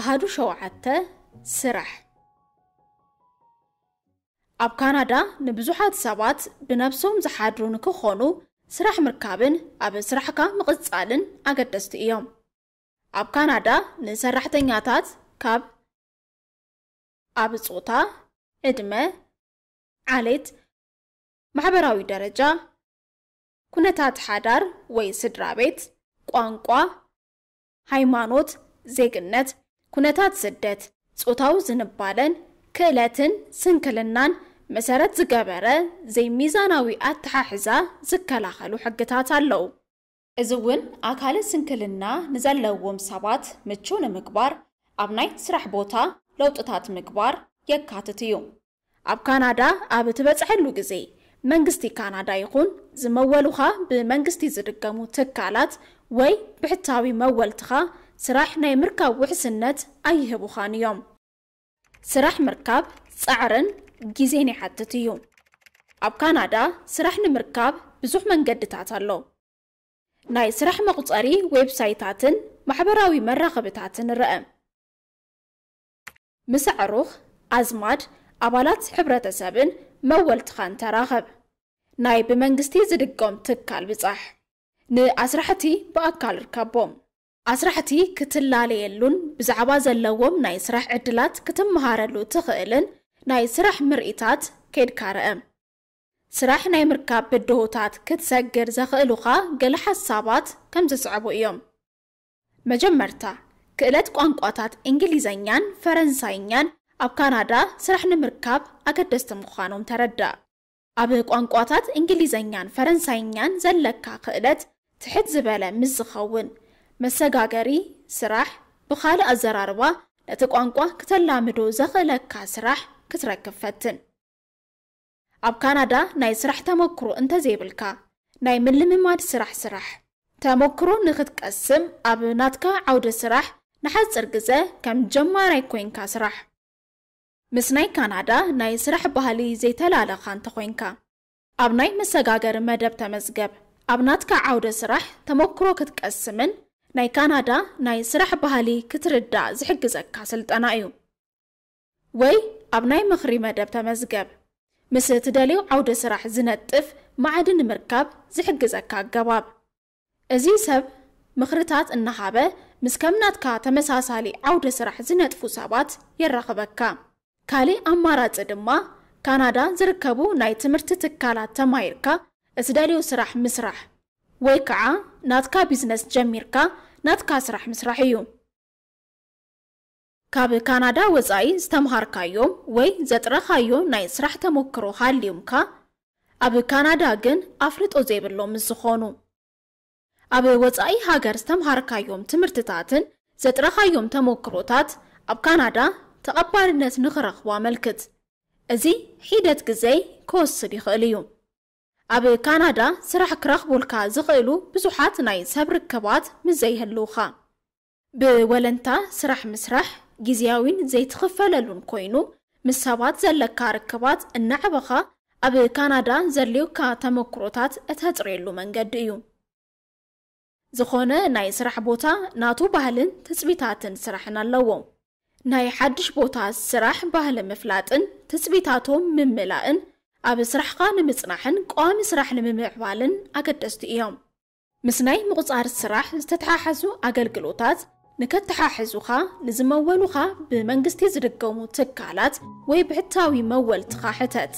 ኣሃዱ ሸውዓተ ስራሕ ኣብ ካናዳ ንብዙሓት ሰባት ብነብሶም ዝሓድሩ ንክኾኑ ስራሕ ምርካብን ኣብ ስራሕካ ምቕፃልን ኣገደስቲ እዮም ኣብ ካናዳ ንሰራሕተኛታት ካብ ኣብ ፆታ ዕድመ ዓሌት ማሕበራዊ ደረጃ ኩነታት ሓዳር ወይ ስድራ ቤት ቋንቋ ሃይማኖት ዜግነት ኩነታት ስደት፣ ጾታው ዝንባለን፣ ክእለትን፣ ስንክልናን መሰረት ዝገበረ ዘይሚዛናዊ ኣተሓሕዛ ዝከላኸሉ ሕግታት ኣለው እዚ እውን ኣካል ስንክልና ንዘለዎም ሰባት ምቹ ንምግባር ኣብ ናይ ስራሕ ቦታ ለውጥታት ምግባር የካትት እዩ። ኣብ ካናዳ ኣብ እትበፅሐሉ ግዜ መንግስቲ ካናዳ ይኹን ዝመወሉኻ ብመንግስቲ ዝድገሙ ትካላት ወይ ብሕታዊ መወልትኻ ስራሕ ናይ ምርካብ ውሕስነት ኣይህቡኻን እዮም ስራሕ ምርካብ ፃዕርን ግዜን ይሓትት እዩ ኣብ ካናዳ ስራሕ ንምርካብ ብዙሕ መንገድታት ኣሎ ናይ ስራሕ መቑፀሪ ዌብሳይታትን ማሕበራዊ መራኸብታትን ንርአ ምስ ዕሩኽ ኣዝማድ ኣባላት ሕብረተሰብን መወልትኻን ተራኸብ ናይ ብመንግስቲ ዝድጎም ትካል ብጻሕ ንኣስራሕቲ ብኣካል ርከቦም ኣስራሕቲ ክትላለየሉን ብዛዕባ ዘለዎም ናይ ስራሕ ዕድላት ክትመሃረሉ ትኽእልን ናይ ስራሕ ምርኢታት ከይድካ ርአ ስራሕ ናይ ምርካብ ብድሆታት ክትሰግር ዘኽእሉኻ ገለ ሓሳባት ከም ዝስዕቡ እዮም መጀመርታ ክእለት ቋንቋታት እንግሊዘኛን ፈረንሳይኛን ኣብ ካናዳ ስራሕ ንምርካብ ኣገደስቲ ምዃኖም ተረዳእ ኣብ ቋንቋታት እንግሊዘኛን ፈረንሳይኛን ዘለካ ክእለት ትሕት ዝበለ ምስ ዝኸውን መሰጋገሪ ስራሕ ብካልእ ኣዘራርባ ነቲ ቋንቋ ክተላምዶ ዘኽእለካ ስራሕ ክትረክብ ፈትን ኣብ ካናዳ ናይ ስራሕ ተመክሮ እንተዘይብልካ ናይ ምልምማድ ስራሕ ስራሕ ተመክሮ ንኽትቀስም ኣብ ናትካ ዓውደ ስራሕ ንሓፅር ግዘ ከም ጀማራይ ኮንካ ስራሕ ምስ ናይ ካናዳ ናይ ስራሕ ባህሊ ዘይተላለኻ እንተ ኮንካ ኣብ ናይ መሰጋገሪ መደብ ተመዝገብ ኣብ ናትካ ዓውደ ስራሕ ተመክሮ ክትቀስምን ናይ ካናዳ ናይ ስራሕ ባህሊ ክትርዳእ ዝሕግዘካ ስልጠና እዩ ወይ ኣብ ናይ ምኽሪ መደብ ተመዝገብ ምስ እትደልዩ ዓውደ ስራሕ ዝነጥፍ መዓዲ ንምርካብ ዝሕግዘካ ኣገባብ እዚ ሰብ ምኽርታት እናሃበ ምስ ከምናትካ ተመሳሳሊ ዓውደ ስራሕ ዝነጥፉ ሰባት የራኽበካ ካልእ ኣማራፂ ድማ ካናዳ ዝርከቡ ናይ ትምህርቲ ትካላት ተማሂርካ እትደልዩ ስራሕ ምስራሕ ወይ ከዓ ናትካ ቢዝነስ ጀሚርካ ናትካ ስራሕ ምስራሕ እዩ ካብ ካናዳ ወፃኢ ዝተምሃርካዮ ወይ ዘጥረኻዮ ናይ ስራሕ ተሞክሮ ሃልዮምካ ኣብ ካናዳ ግን ኣፍልጦ ዘይብሎም ዝኾኑ ኣብ ወፃኢ ሃገር ዝተምሃርካዮም ትምህርትታትን ዘጥረኻዮም ተሞክሮታት ኣብ ካናዳ ተቐባልነት ንኽረኽቡ ኣመልክት እዚ ሒደት ግዜ ክወስድ ይኽእል እዩ ኣብ ካናዳ ስራሕ ክረኽቡልካ ዝኽእሉ ብዙሓት ናይ ሰብ ርከባት ምዘይህልውኻ ብወለንታ ስራሕ ምስራሕ ግዜያዊን ዘይትኽፈለሉን ኮይኑ ምስ ሰባት ዘለካ ርክባት እናዕበኻ ኣብ ካናዳ ዘልዩካ ተመክሮታት እተፅርየሉ መንገዲ እዩ ዝኾነ ናይ ስራሕ ቦታ ናቱ ባህልን ትፅቢታትን ስራሕን ኣለዎ ናይ ሓድሽ ቦታ ስራሕ ባህሊ ምፍላጥን ትፅቢታቶም ምምላእን ኣብ ስራሕኻ ንምጽናሕን ቀዋሚ ስራሕ ንምምዕባልን ኣገደስቲ እዮም ምስ ናይ ምቑጻር ስራሕ ዝተተሓሓዙ ኣገልግሎታት ንከተሓሕዙኻ ንዝመወሉኻ ብመንግስቲ ዝድገሙ ትካላት ወይ ብሕታዊ መወልትኻ ሕተት